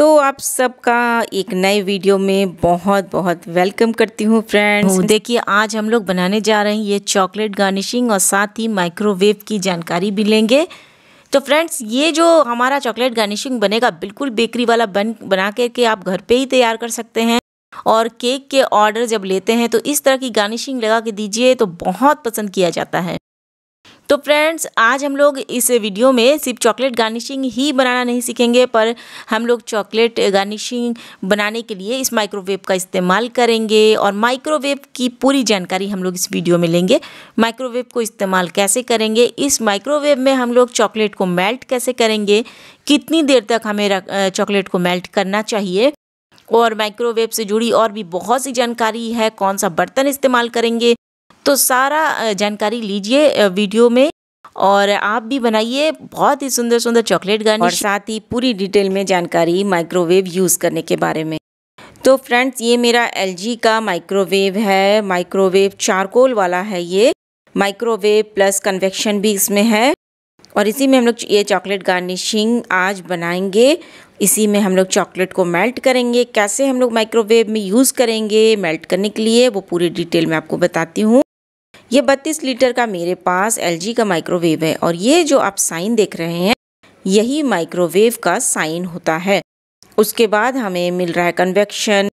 तो आप सबका एक नए वीडियो में बहुत बहुत वेलकम करती हूँ फ्रेंड्स देखिए आज हम लोग बनाने जा रहे हैं ये चॉकलेट गार्निशिंग और साथ ही माइक्रोवेव की जानकारी भी लेंगे तो फ्रेंड्स ये जो हमारा चॉकलेट गार्निशिंग बनेगा बिल्कुल बेकरी वाला बन बना के, के आप घर पे ही तैयार कर सकते हैं और केक के ऑर्डर जब लेते हैं तो इस तरह की गार्निशिंग लगा के दीजिए तो बहुत पसंद किया जाता है तो फ्रेंड्स आज हम लोग इस वीडियो में सिर्फ चॉकलेट गार्निशिंग ही बनाना नहीं सीखेंगे पर हम लोग चॉकलेट गार्निशिंग बनाने के लिए इस माइक्रोवेव का इस्तेमाल करेंगे और माइक्रोवेव की पूरी जानकारी हम लोग इस वीडियो में लेंगे माइक्रोवेव को इस्तेमाल कैसे करेंगे इस माइक्रोवेव में हम लोग चॉकलेट को मेल्ट कैसे करेंगे कितनी देर तक हमें चॉकलेट को मेल्ट करना चाहिए और माइक्रोवेव से जुड़ी और भी बहुत सी जानकारी है कौन सा बर्तन इस्तेमाल करेंगे तो सारा जानकारी लीजिए वीडियो में और आप भी बनाइए बहुत ही सुंदर सुंदर चॉकलेट गार्निश और साथ ही पूरी डिटेल में जानकारी माइक्रोवेव यूज़ करने के बारे में तो फ्रेंड्स ये मेरा एल का माइक्रोवेव है माइक्रोवेव चारकोल वाला है ये माइक्रोवेव प्लस कन्वेक्शन भी इसमें है और इसी में हम लोग ये चॉकलेट गार्निशिंग आज बनाएंगे इसी में हम लोग चॉकलेट को मेल्ट करेंगे कैसे हम लोग माइक्रोवेव में यूज़ करेंगे मेल्ट करने के लिए वो पूरी डिटेल में आपको बताती हूँ ये 32 लीटर का मेरे पास एल का माइक्रोवेव है और ये जो आप साइन देख रहे हैं यही माइक्रोवेव का साइन होता है उसके बाद हमें मिल रहा है कन्वेक्शन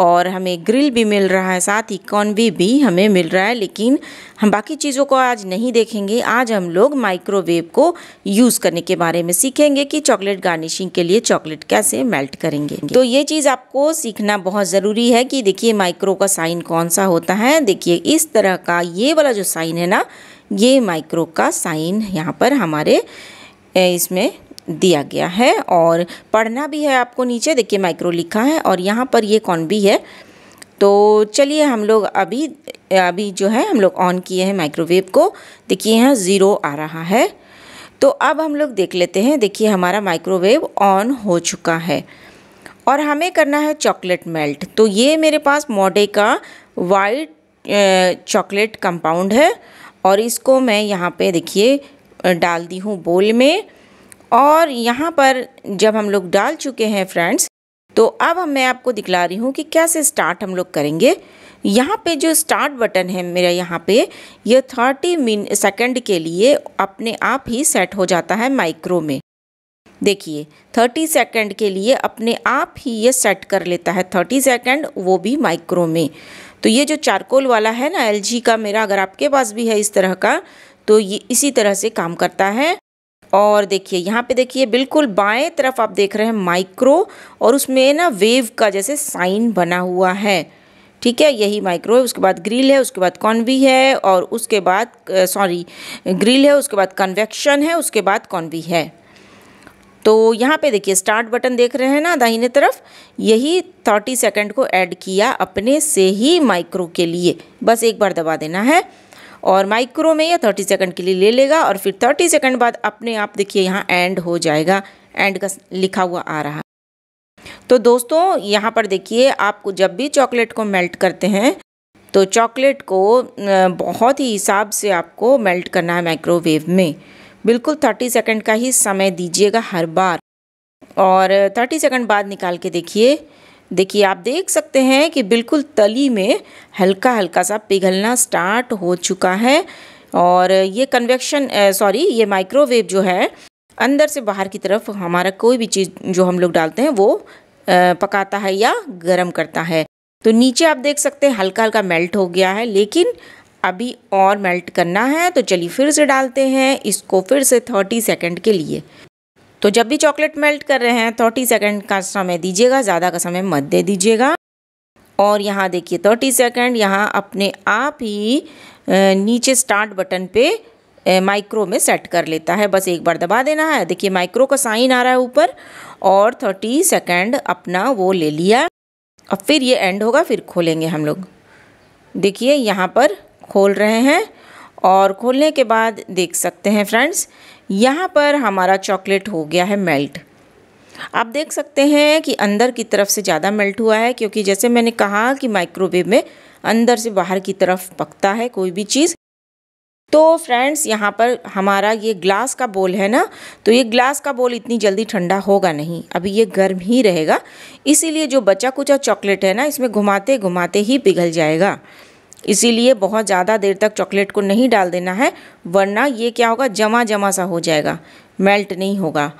और हमें ग्रिल भी मिल रहा है साथ ही कॉन्वी भी हमें मिल रहा है लेकिन हम बाकी चीज़ों को आज नहीं देखेंगे आज हम लोग माइक्रोवेव को यूज़ करने के बारे में सीखेंगे कि चॉकलेट गार्निशिंग के लिए चॉकलेट कैसे मेल्ट करेंगे तो ये चीज़ आपको सीखना बहुत ज़रूरी है कि देखिए माइक्रो का साइन कौन सा होता है देखिए इस तरह का ये वाला जो साइन है ना ये माइक्रो का साइन यहाँ पर हमारे इसमें दिया गया है और पढ़ना भी है आपको नीचे देखिए माइक्रो लिखा है और यहाँ पर ये कौन भी है तो चलिए हम लोग अभी अभी जो है हम लोग ऑन किए हैं माइक्रोवेव को देखिए यहाँ ज़ीरो आ रहा है तो अब हम लोग देख लेते हैं देखिए हमारा माइक्रोवेव ऑन हो चुका है और हमें करना है चॉकलेट मेल्ट तो ये मेरे पास मोडे का वाइट चॉकलेट कंपाउंड है और इसको मैं यहाँ पे देखिए डाल दी हूँ बोल में और यहाँ पर जब हम लोग डाल चुके हैं फ्रेंड्स तो अब मैं आपको दिखला रही हूँ कि कैसे स्टार्ट हम लोग करेंगे यहाँ पे जो स्टार्ट बटन है मेरा यहाँ पे यह थर्टी मिन सेकेंड के लिए अपने आप ही सेट हो जाता है माइक्रो में देखिए थर्टी सेकेंड के लिए अपने आप ही ये सेट कर लेता है थर्टी सेकेंड वो भी माइक्रो में तो ये जो चारकोल वाला है ना एल का मेरा अगर आपके पास भी है इस तरह का तो ये इसी तरह से काम करता है और देखिए यहाँ पे देखिए बिल्कुल बाएं तरफ आप देख रहे हैं माइक्रो और उसमें ना वेव का जैसे साइन बना हुआ है ठीक है यही माइक्रो है उसके बाद ग्रिल है उसके बाद कॉन्वी है और उसके बाद सॉरी ग्रिल है उसके बाद कन्वेक्शन है उसके बाद कॉन्वी है तो यहाँ पे देखिए स्टार्ट बटन देख रहे हैं ना दाहिने तरफ यही थर्टी सेकेंड को ऐड किया अपने से ही माइक्रो के लिए बस एक बार दबा देना है और माइक्रो में या थर्टी सेकेंड के लिए ले लेगा और फिर थर्टी सेकेंड बाद अपने आप देखिए यहाँ एंड हो जाएगा एंड का लिखा हुआ आ रहा तो दोस्तों यहाँ पर देखिए आपको जब भी चॉकलेट को मेल्ट करते हैं तो चॉकलेट को बहुत ही हिसाब से आपको मेल्ट करना है माइक्रोवेव में बिल्कुल थर्टी सेकेंड का ही समय दीजिएगा हर बार और थर्टी सेकेंड बाद निकाल के देखिए देखिए आप देख सकते हैं कि बिल्कुल तली में हल्का हल्का सा पिघलना स्टार्ट हो चुका है और ये कन्वेक्शन सॉरी ये माइक्रोवेव जो है अंदर से बाहर की तरफ हमारा कोई भी चीज़ जो हम लोग डालते हैं वो पकाता है या गर्म करता है तो नीचे आप देख सकते हैं हल्का हल्का मेल्ट हो गया है लेकिन अभी और मेल्ट करना है तो चलिए फिर से डालते हैं इसको फिर से थर्टी सेकेंड के लिए तो जब भी चॉकलेट मेल्ट कर रहे हैं थर्टी सेकेंड का समय दीजिएगा ज़्यादा का समय मत दे दीजिएगा और यहाँ देखिए थर्टी सेकेंड यहाँ अपने आप ही नीचे स्टार्ट बटन पे माइक्रो में सेट कर लेता है बस एक बार दबा देना है देखिए माइक्रो का साइन आ रहा है ऊपर और थर्टी सेकेंड अपना वो ले लिया अब फिर ये एंड होगा फिर खोलेंगे हम लोग देखिए यहाँ पर खोल रहे हैं और खोलने के बाद देख सकते हैं फ्रेंड्स यहाँ पर हमारा चॉकलेट हो गया है मेल्ट आप देख सकते हैं कि अंदर की तरफ से ज़्यादा मेल्ट हुआ है क्योंकि जैसे मैंने कहा कि माइक्रोवेव में अंदर से बाहर की तरफ पकता है कोई भी चीज़ तो फ्रेंड्स यहाँ पर हमारा ये ग्लास का बोल है ना तो ये ग्लास का बोल इतनी जल्दी ठंडा होगा नहीं अभी ये गर्म ही रहेगा इसीलिए जो बचा कुचा चॉकलेट है ना इसमें घुमाते घुमाते ही पिघल जाएगा इसीलिए बहुत ज़्यादा देर तक चॉकलेट को नहीं डाल देना है वरना ये क्या होगा जमा जमा सा हो जाएगा मेल्ट नहीं होगा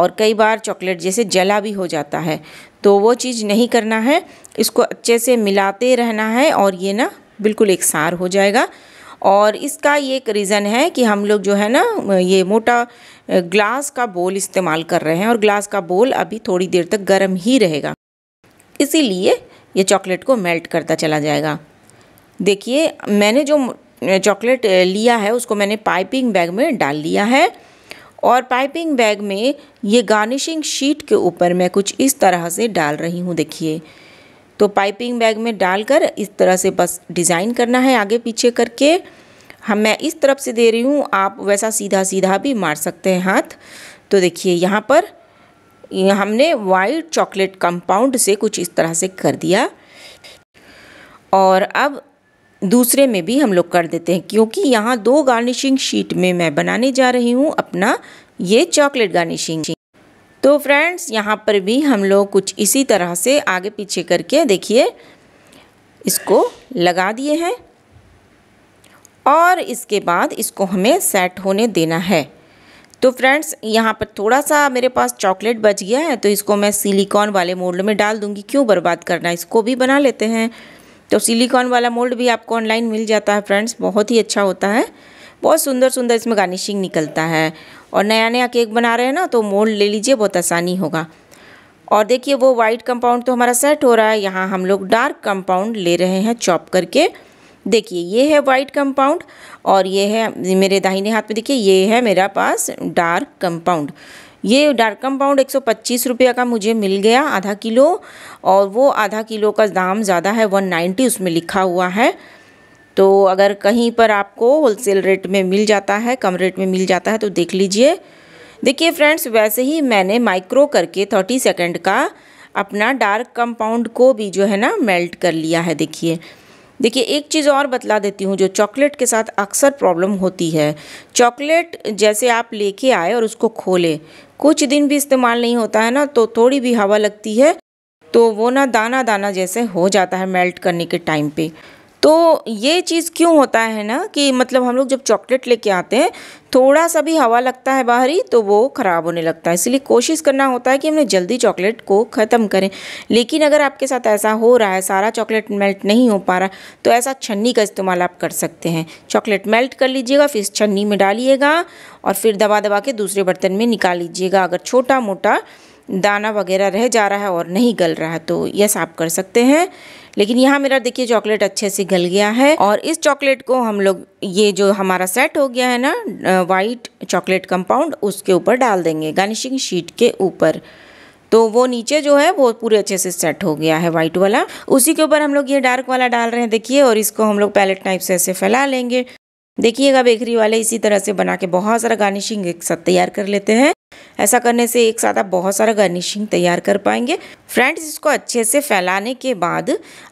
और कई बार चॉकलेट जैसे जला भी हो जाता है तो वो चीज़ नहीं करना है इसको अच्छे से मिलाते रहना है और ये ना बिल्कुल एक सार हो जाएगा और इसका ये एक रीज़न है कि हम लोग जो है ना ये मोटा ग्लास का बोल इस्तेमाल कर रहे हैं और ग्लास का बोल अभी थोड़ी देर तक गर्म ही रहेगा इसीलिए ये चॉकलेट को मेल्ट करता चला जाएगा देखिए मैंने जो चॉकलेट लिया है उसको मैंने पाइपिंग बैग में डाल लिया है और पाइपिंग बैग में ये गार्निशिंग शीट के ऊपर मैं कुछ इस तरह से डाल रही हूँ देखिए तो पाइपिंग बैग में डालकर इस तरह से बस डिज़ाइन करना है आगे पीछे करके हम मैं इस तरफ से दे रही हूँ आप वैसा सीधा सीधा भी मार सकते हैं हाथ तो देखिए यहाँ पर हमने वाइट चॉकलेट कंपाउंड से कुछ इस तरह से कर दिया और अब दूसरे में भी हम लोग कर देते हैं क्योंकि यहाँ दो गार्निशिंग शीट में मैं बनाने जा रही हूँ अपना ये चॉकलेट गार्निशिंग तो फ्रेंड्स यहाँ पर भी हम लोग कुछ इसी तरह से आगे पीछे करके देखिए इसको लगा दिए हैं और इसके बाद इसको हमें सेट होने देना है तो फ्रेंड्स यहाँ पर थोड़ा सा मेरे पास चॉकलेट बच गया है तो इसको मैं सिलिकॉन वाले मोल्ड में डाल दूँगी क्यों बर्बाद करना इसको भी बना लेते हैं तो सिलिकॉन वाला मोल्ड भी आपको ऑनलाइन मिल जाता है फ्रेंड्स बहुत ही अच्छा होता है बहुत सुंदर सुंदर इसमें गार्निशिंग निकलता है और नया नया केक बना रहे हैं ना तो मोल्ड ले लीजिए बहुत आसानी होगा और देखिए वो वाइट कंपाउंड तो हमारा सेट हो रहा है यहाँ हम लोग डार्क कंपाउंड ले रहे हैं चॉप करके देखिए ये है वाइट कंपाउंड और ये है मेरे दाहिने हाथ में देखिए ये है मेरा पास डार्क कंपाउंड ये डार्क कंपाउंड एक सौ का मुझे मिल गया आधा किलो और वो आधा किलो का दाम ज़्यादा है 190 उसमें लिखा हुआ है तो अगर कहीं पर आपको होलसेल रेट में मिल जाता है कम रेट में मिल जाता है तो देख लीजिए देखिए फ्रेंड्स वैसे ही मैंने माइक्रो करके 30 सेकंड का अपना डार्क कंपाउंड को भी जो है ना मेल्ट कर लिया है देखिए देखिए एक चीज़ और बतला देती हूँ जो चॉकलेट के साथ अक्सर प्रॉब्लम होती है चॉकलेट जैसे आप लेके आए और उसको खोले कुछ दिन भी इस्तेमाल नहीं होता है ना तो थोड़ी भी हवा लगती है तो वो ना दाना दाना जैसे हो जाता है मेल्ट करने के टाइम पे तो ये चीज़ क्यों होता है ना कि मतलब हम लोग जब चॉकलेट लेके आते हैं थोड़ा सा भी हवा लगता है बाहरी तो वो ख़राब होने लगता है इसलिए कोशिश करना होता है कि हमने जल्दी चॉकलेट को ख़त्म करें लेकिन अगर आपके साथ ऐसा हो रहा है सारा चॉकलेट मेल्ट नहीं हो पा रहा तो ऐसा छन्नी का इस्तेमाल आप कर सकते हैं चॉकलेट मेल्ट कर लीजिएगा फिर छन्नी में डालिएगा और फिर दबा दबा के दूसरे बर्तन में निकाल लीजिएगा अगर छोटा मोटा दाना वगैरह रह जा रहा है और नहीं गल रहा है तो यस आप कर सकते हैं लेकिन यहाँ मेरा देखिए चॉकलेट अच्छे से गल गया है और इस चॉकलेट को हम लोग ये जो हमारा सेट हो गया है ना वाइट चॉकलेट कंपाउंड उसके ऊपर डाल देंगे गार्निशिंग शीट के ऊपर तो वो नीचे जो है वो पूरे अच्छे से सेट हो गया है वाइट वाला उसी के ऊपर हम लोग ये डार्क वाला डाल रहे हैं देखिए और इसको हम लोग पैलेट नाइफ से ऐसे फैला लेंगे देखिएगा बेकरी वाले इसी तरह से बना के बहुत सारा गार्निशिंग एक साथ तैयार कर लेते हैं ऐसा करने से एक साथ आप बहुत सारा गार्निशिंग तैयार कर पाएंगे फ्रेंड्स इसको अच्छे से फैलाने के बाद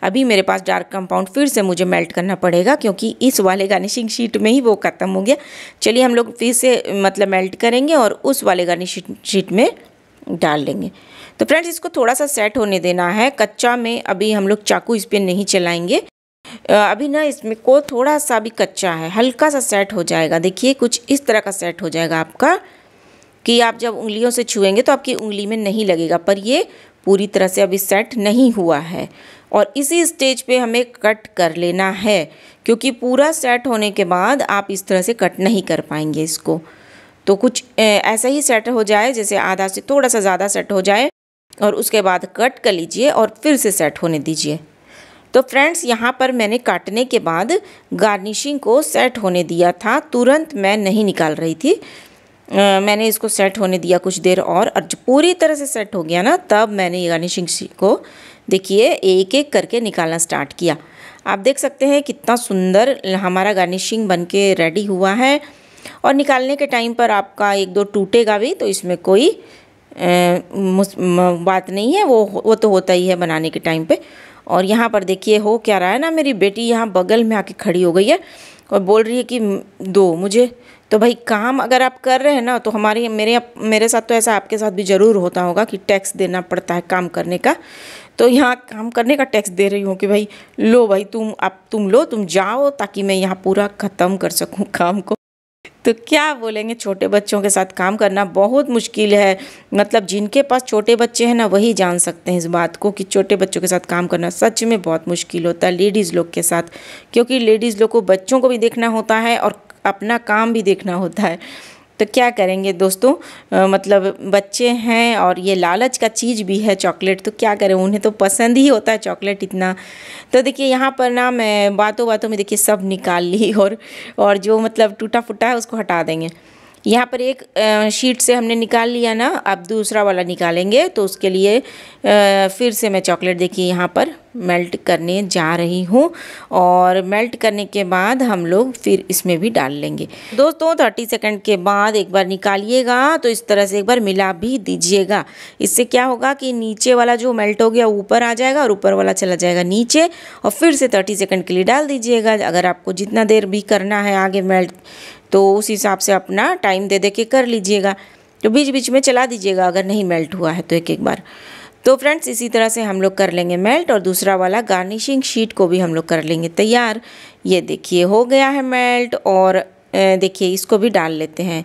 अभी मेरे पास डार्क कंपाउंड फिर से मुझे मेल्ट करना पड़ेगा क्योंकि इस वाले गार्निशिंग शीट में ही वो ख़त्म हो गया चलिए हम लोग फिर से मतलब मेल्ट करेंगे और उस वाले गार्निशिंग शीट में डाल लेंगे तो फ्रेंड्स इसको थोड़ा सा सेट होने देना है कच्चा में अभी हम लोग चाकू इस पर नहीं चलाएंगे अभी ना इसमें को थोड़ा सा भी कच्चा है हल्का सा सेट हो जाएगा देखिए कुछ इस तरह का सेट हो जाएगा आपका कि आप जब उंगलियों से छुएंगे तो आपकी उंगली में नहीं लगेगा पर ये पूरी तरह से अभी सेट नहीं हुआ है और इसी स्टेज पे हमें कट कर लेना है क्योंकि पूरा सेट होने के बाद आप इस तरह से कट नहीं कर पाएंगे इसको तो कुछ ऐसा ही सेट हो जाए जैसे आधा से थोड़ा सा ज़्यादा सेट हो जाए और उसके बाद कट कर लीजिए और फिर से सेट होने दीजिए तो फ्रेंड्स यहाँ पर मैंने काटने के बाद गार्निशिंग को सेट होने दिया था तुरंत मैं नहीं निकाल रही थी आ, मैंने इसको सेट होने दिया कुछ देर और और जब पूरी तरह से सेट हो गया ना तब मैंने ये गार्निशिंग को देखिए एक एक करके निकालना स्टार्ट किया आप देख सकते हैं कितना सुंदर हमारा गार्निशिंग बन के रेडी हुआ है और निकालने के टाइम पर आपका एक दो टूटेगा भी तो इसमें कोई ए, बात नहीं है वो वो तो होता ही है बनाने के टाइम पे और यहाँ पर देखिए हो क्या रहा है ना मेरी बेटी यहाँ बगल में आके खड़ी हो गई है और बोल रही है कि दो मुझे तो भाई काम अगर आप कर रहे हैं ना तो हमारे मेरे मेरे साथ तो ऐसा आपके साथ भी ज़रूर होता होगा कि टैक्स देना पड़ता है काम करने का तो यहाँ काम करने का टैक्स दे रही हूँ कि भाई लो भाई तुम आप तुम लो तुम जाओ ताकि मैं यहाँ पूरा ख़त्म कर सकूँ काम को तो क्या बोलेंगे छोटे बच्चों के साथ काम करना बहुत मुश्किल है मतलब जिनके पास छोटे बच्चे हैं ना वही जान सकते हैं इस बात को कि छोटे बच्चों के साथ काम करना सच में बहुत मुश्किल होता है लेडीज़ लोग के साथ क्योंकि लेडीज़ लोग को बच्चों को भी देखना होता है और अपना काम भी देखना होता है तो क्या करेंगे दोस्तों आ, मतलब बच्चे हैं और ये लालच का चीज़ भी है चॉकलेट तो क्या करें उन्हें तो पसंद ही होता है चॉकलेट इतना तो देखिए यहाँ पर ना मैं बातों बातों में देखिए सब निकाल ली और और जो मतलब टूटा फूटा है उसको हटा देंगे यहाँ पर एक शीट से हमने निकाल लिया ना अब दूसरा वाला निकालेंगे तो उसके लिए फिर से मैं चॉकलेट देखिए यहाँ पर मेल्ट करने जा रही हूँ और मेल्ट करने के बाद हम लोग फिर इसमें भी डाल लेंगे दोस्तों थर्टी सेकेंड के बाद एक बार निकालिएगा तो इस तरह से एक बार मिला भी दीजिएगा इससे क्या होगा कि नीचे वाला जो मेल्ट हो गया ऊपर आ जाएगा और ऊपर वाला चला जाएगा नीचे और फिर से थर्टी सेकेंड के लिए डाल दीजिएगा अगर आपको जितना देर भी करना है आगे मेल्ट तो उस हिसाब से अपना टाइम दे दे के कर लीजिएगा तो बीच बीच में चला दीजिएगा अगर नहीं मेल्ट हुआ है तो एक एक बार तो फ्रेंड्स इसी तरह से हम लोग कर लेंगे मेल्ट और दूसरा वाला गार्निशिंग शीट को भी हम लोग कर लेंगे तैयार ये देखिए हो गया है मेल्ट और देखिए इसको भी डाल लेते हैं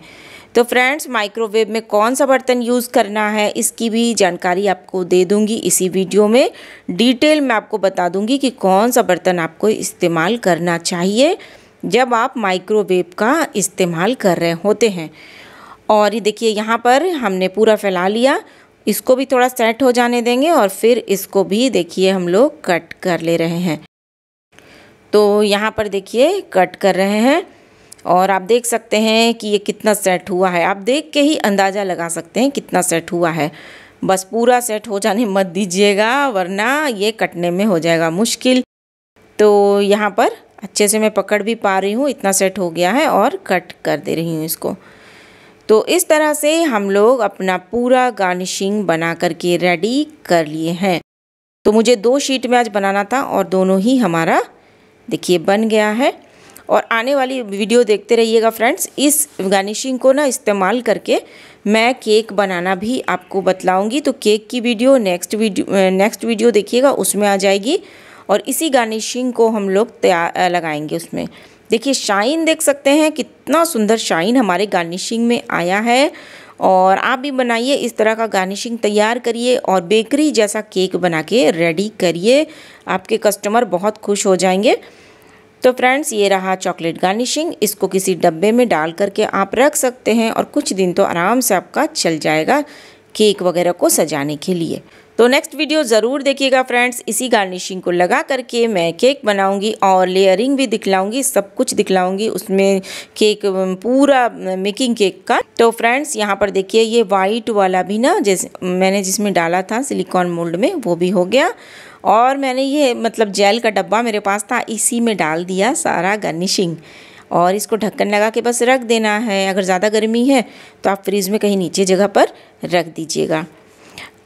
तो फ्रेंड्स माइक्रोवेव में कौन सा बर्तन यूज़ करना है इसकी भी जानकारी आपको दे दूंगी इसी वीडियो में डिटेल में आपको बता दूंगी कि कौन सा बर्तन आपको इस्तेमाल करना चाहिए जब आप माइक्रोवेव का इस्तेमाल कर रहे होते हैं और ये देखिए यहाँ पर हमने पूरा फैला लिया इसको भी थोड़ा सेट हो जाने देंगे और फिर इसको भी देखिए हम लोग कट कर ले रहे हैं तो यहाँ पर देखिए कट कर रहे हैं और आप देख सकते हैं कि ये कितना सेट हुआ है आप देख के ही अंदाज़ा लगा सकते हैं कितना सेट हुआ है बस पूरा सेट हो जाने मत दीजिएगा वरना ये कटने में हो जाएगा मुश्किल तो यहाँ पर अच्छे से मैं पकड़ भी पा रही हूँ इतना सेट हो गया है और कट कर दे रही हूँ इसको तो इस तरह से हम लोग अपना पूरा गार्निशिंग बना करके रेडी कर लिए हैं तो मुझे दो शीट में आज बनाना था और दोनों ही हमारा देखिए बन गया है और आने वाली वीडियो देखते रहिएगा फ्रेंड्स इस गार्निशिंग को ना इस्तेमाल करके मैं केक बनाना भी आपको बतलाऊंगी तो केक की video next video next video देखिएगा उसमें आ जाएगी और इसी गार्निशिंग को हम लोग तैयार लगाएंगे उसमें देखिए शाइन देख सकते हैं कितना सुंदर शाइन हमारे गार्निशिंग में आया है और आप भी बनाइए इस तरह का गार्निशिंग तैयार करिए और बेकरी जैसा केक बना के रेडी करिए आपके कस्टमर बहुत खुश हो जाएंगे तो फ्रेंड्स ये रहा चॉकलेट गार्निशिंग इसको किसी डब्बे में डाल करके आप रख सकते हैं और कुछ दिन तो आराम से आपका चल जाएगा केक वगैरह को सजाने के लिए तो नेक्स्ट वीडियो ज़रूर देखिएगा फ्रेंड्स इसी गार्निशिंग को लगा करके मैं केक बनाऊँगी और लेयरिंग भी दिखलाऊंगी सब कुछ दिखलाऊँगी उसमें केक पूरा मेकिंग केक का तो फ्रेंड्स यहाँ पर देखिए ये वाइट वाला भी ना जैसे मैंने जिसमें डाला था सिलिकॉन मोल्ड में वो भी हो गया और मैंने ये मतलब जेल का डब्बा मेरे पास था इसी में डाल दिया सारा गार्निशिंग और इसको ढक्कन लगा के बस रख देना है अगर ज़्यादा गर्मी है तो आप फ्रिज में कहीं नीचे जगह पर रख दीजिएगा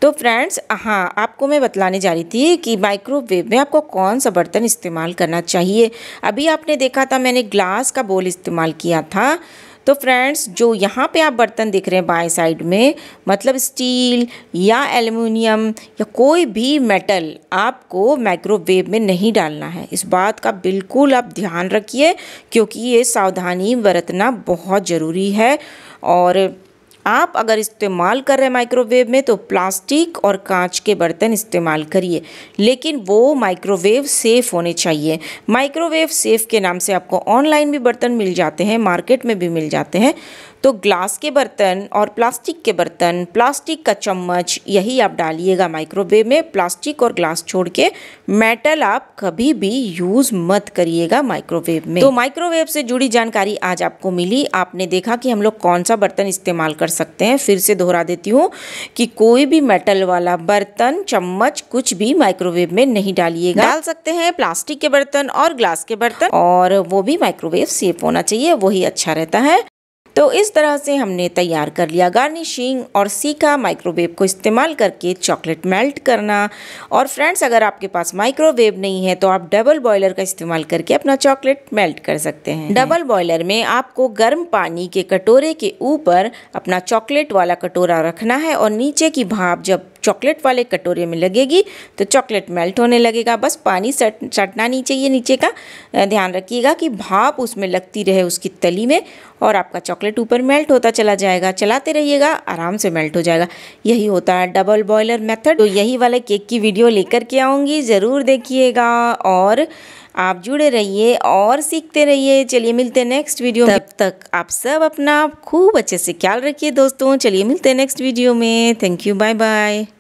तो फ्रेंड्स हाँ आपको मैं बतलाने जा रही थी कि माइक्रोवेव में आपको कौन सा बर्तन इस्तेमाल करना चाहिए अभी आपने देखा था मैंने ग्लास का बोल इस्तेमाल किया था तो फ्रेंड्स जो यहाँ पे आप बर्तन देख रहे हैं बाएं साइड में मतलब स्टील या एल्युमिनियम या कोई भी मेटल आपको माइक्रोवेव में नहीं डालना है इस बात का बिल्कुल आप ध्यान रखिए क्योंकि ये सावधानी बरतना बहुत ज़रूरी है और आप अगर इस्तेमाल कर रहे हैं माइक्रोवेव में तो प्लास्टिक और कांच के बर्तन इस्तेमाल करिए लेकिन वो माइक्रोवेव सेफ़ होने चाहिए माइक्रोवेव सेफ़ के नाम से आपको ऑनलाइन भी बर्तन मिल जाते हैं मार्केट में भी मिल जाते हैं तो ग्लास के बर्तन और प्लास्टिक के बर्तन प्लास्टिक का चम्मच यही आप डालिएगा माइक्रोवेव में प्लास्टिक और ग्लास छोड़ के मेटल आप कभी भी यूज़ मत करिएगा माइक्रोवेव में तो माइक्रोवेव से जुड़ी जानकारी आज आपको मिली आपने देखा कि हम लोग कौन सा बर्तन इस्तेमाल कर सकते हैं फिर से दोहरा देती हूँ कि कोई भी मेटल वाला बर्तन चम्मच कुछ भी माइक्रोवेव में नहीं डालिएगा डाल सकते हैं प्लास्टिक के बर्तन और ग्लास के बर्तन और वो भी माइक्रोवेव सेफ होना चाहिए वही अच्छा रहता है तो इस तरह से हमने तैयार कर लिया गार्निशिंग और सीखा माइक्रोवेव को इस्तेमाल करके चॉकलेट मेल्ट करना और फ्रेंड्स अगर आपके पास माइक्रोवेव नहीं है तो आप डबल बॉयलर का इस्तेमाल करके अपना चॉकलेट मेल्ट कर सकते हैं डबल बॉयलर में आपको गर्म पानी के कटोरे के ऊपर अपना चॉकलेट वाला कटोरा रखना है और नीचे की भाप जब चॉकलेट वाले कटोरे में लगेगी तो चॉकलेट मेल्ट होने लगेगा बस पानी सट सटना नहीं चाहिए नीचे का ध्यान रखिएगा कि भाप उसमें लगती रहे उसकी तली में और आपका चॉकलेट ऊपर मेल्ट होता चला जाएगा चलाते रहिएगा आराम से मेल्ट हो जाएगा यही होता है डबल बॉयलर मेथड तो यही वाले केक की वीडियो लेकर के आऊँगी ज़रूर देखिएगा और आप जुड़े रहिए और सीखते रहिए चलिए मिलते हैं नेक्स्ट वीडियो तब तक आप सब अपना खूब अच्छे से ख्याल रखिए दोस्तों चलिए मिलते हैं नेक्स्ट वीडियो में थैंक यू बाय बाय